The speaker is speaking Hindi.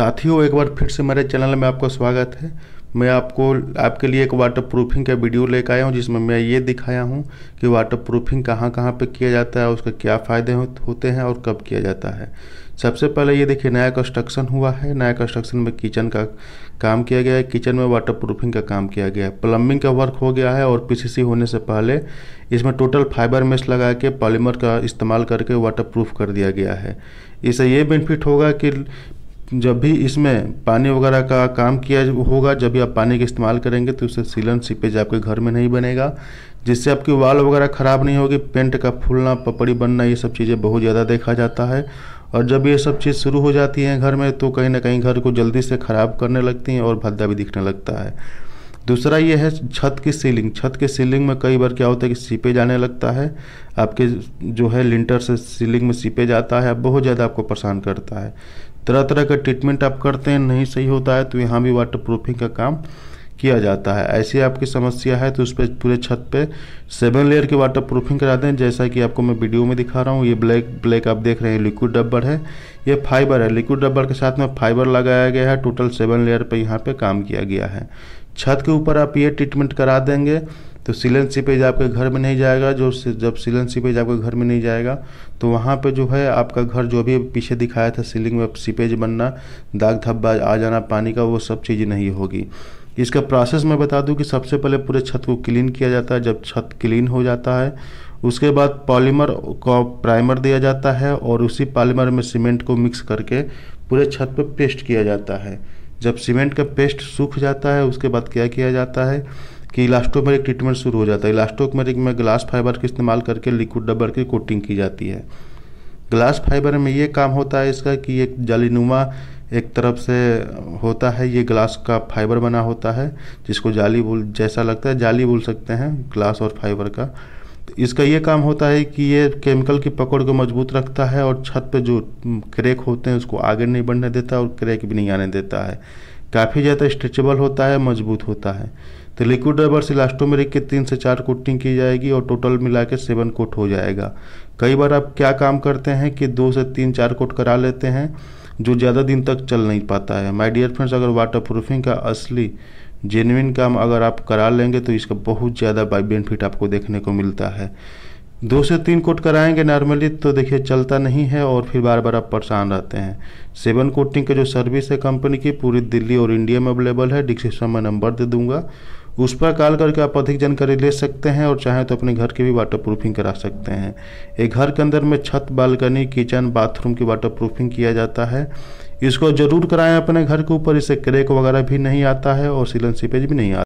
साथियों एक बार फिर से मेरे चैनल में आपका स्वागत है मैं आपको आपके लिए एक वाटर प्रूफिंग का वीडियो लेकर आया हूँ जिसमें मैं ये दिखाया हूँ कि वाटर प्रूफिंग कहाँ कहाँ पे किया जाता है उसके क्या फ़ायदे होते हैं और कब किया जाता है सबसे पहले ये देखिए नया कंस्ट्रक्शन हुआ है नया कंस्ट्रक्शन में किचन का काम किया गया है किचन में वाटर प्रूफिंग का काम किया गया है प्लम्बिंग का वर्क हो गया है और पीसीसी होने से पहले इसमें टोटल फाइबर मेस लगा के पॉलीमर का इस्तेमाल करके वाटर प्रूफ कर दिया गया है इससे ये बेनिफिट होगा कि जब भी इसमें पानी वगैरह का काम किया होगा जब भी आप पानी का इस्तेमाल करेंगे तो उससे सीलन सीपेज आपके घर में नहीं बनेगा जिससे आपकी वाल वगैरह ख़राब नहीं होगी पेंट का फूलना पपड़ी बनना ये सब चीज़ें बहुत ज़्यादा देखा जाता है और जब ये सब चीज़ शुरू हो जाती हैं घर में तो कहीं ना कहीं घर को जल्दी से ख़राब करने लगती हैं और भद्दा भी दिखने लगता है दूसरा ये है छत की सीलिंग छत के सीलिंग में कई बार क्या होता है कि सीपे जाने लगता है आपके जो है लिंटर से सीलिंग में सीपे जाता है बहुत ज़्यादा आपको परेशान करता है तरह तरह का ट्रीटमेंट आप करते हैं नहीं सही होता है तो यहाँ भी वाटर प्रूफिंग का काम किया जाता है ऐसी आपकी समस्या है तो उस पर पूरे छत पे सेवन लेयर की वाटर प्रूफिंग कराते हैं जैसा कि आपको मैं वीडियो में दिखा रहा हूँ ये ब्लैक ब्लैक आप देख रहे हैं लिक्विड डब्बर है ये फाइबर है लिक्विड डब्बर के साथ में फाइबर लगाया गया है टोटल सेवन लेयर पर यहाँ पर काम किया गया है छत के ऊपर आप ये ट्रीटमेंट करा देंगे तो सीलन सीपेज आपके घर में नहीं जाएगा जो जब सीलन सीपेज आपके घर में नहीं जाएगा तो वहाँ पे जो है आपका घर जो भी पीछे दिखाया था सीलिंग में सीपेज बनना दाग धब्बा आ जाना पानी का वो सब चीज नहीं होगी इसका प्रोसेस मैं बता दूं कि सबसे पहले पूरे छत को क्लीन किया जाता है जब छत क्लीन हो जाता है उसके बाद पॉलीमर को प्राइमर दिया जाता है और उसी पॉलीमर में सीमेंट को मिक्स करके पूरे छत पर पेस्ट किया जाता है जब सीमेंट का पेस्ट सूख जाता है उसके बाद क्या किया जाता है कि इलास्टोमेरिक ट्रीटमेंट शुरू हो जाता है इलास्टोमेरिक में ग्लास फाइबर का इस्तेमाल करके लिक्विड डबर की कोटिंग की जाती है ग्लास फाइबर में ये काम होता है इसका कि एक जालीनुमा एक तरफ से होता है ये ग्लास का फाइबर बना होता है जिसको जाली बोल जैसा लगता है जाली बोल सकते हैं ग्लास और फाइबर का इसका ये काम होता है कि ये केमिकल की पकड़ को मजबूत रखता है और छत पे जो क्रैक होते हैं उसको आगे नहीं बढ़ने देता और क्रैक भी नहीं आने देता है काफ़ी ज़्यादा स्ट्रेचेबल होता है मजबूत होता है तो लिक्विड रबर से इलास्टोमेरिक के तीन से चार कोटिंग की जाएगी और टोटल मिला के सेवन कोट हो जाएगा कई बार आप क्या काम करते हैं कि दो से तीन चार कोट करा लेते हैं जो ज़्यादा दिन तक चल नहीं पाता है माय डियर फ्रेंड्स अगर वाटर प्रूफिंग का असली जेनविन काम अगर आप करा लेंगे तो इसका बहुत ज़्यादा बेनिफिट आपको देखने को मिलता है दो से तीन कोट कराएंगे नॉर्मली तो देखिए चलता नहीं है और फिर बार बार आप परेशान रहते हैं सेवन कोटिंग का जो सर्विस है कंपनी की पूरी दिल्ली और इंडिया में अवेलेबल है डिस्क्रिप्शन में नंबर दे दूंगा उस पर कॉल करके आप अधिक जानकारी ले सकते हैं और चाहें तो अपने घर की भी वाटर प्रूफिंग करा सकते हैं एक घर के अंदर में छत बालकनी किचन बाथरूम की वाटर प्रूफिंग किया जाता है इसको जरूर कराएं अपने घर के ऊपर इससे क्रेक वगैरह भी नहीं आता है और सीलन सीपेज भी नहीं आता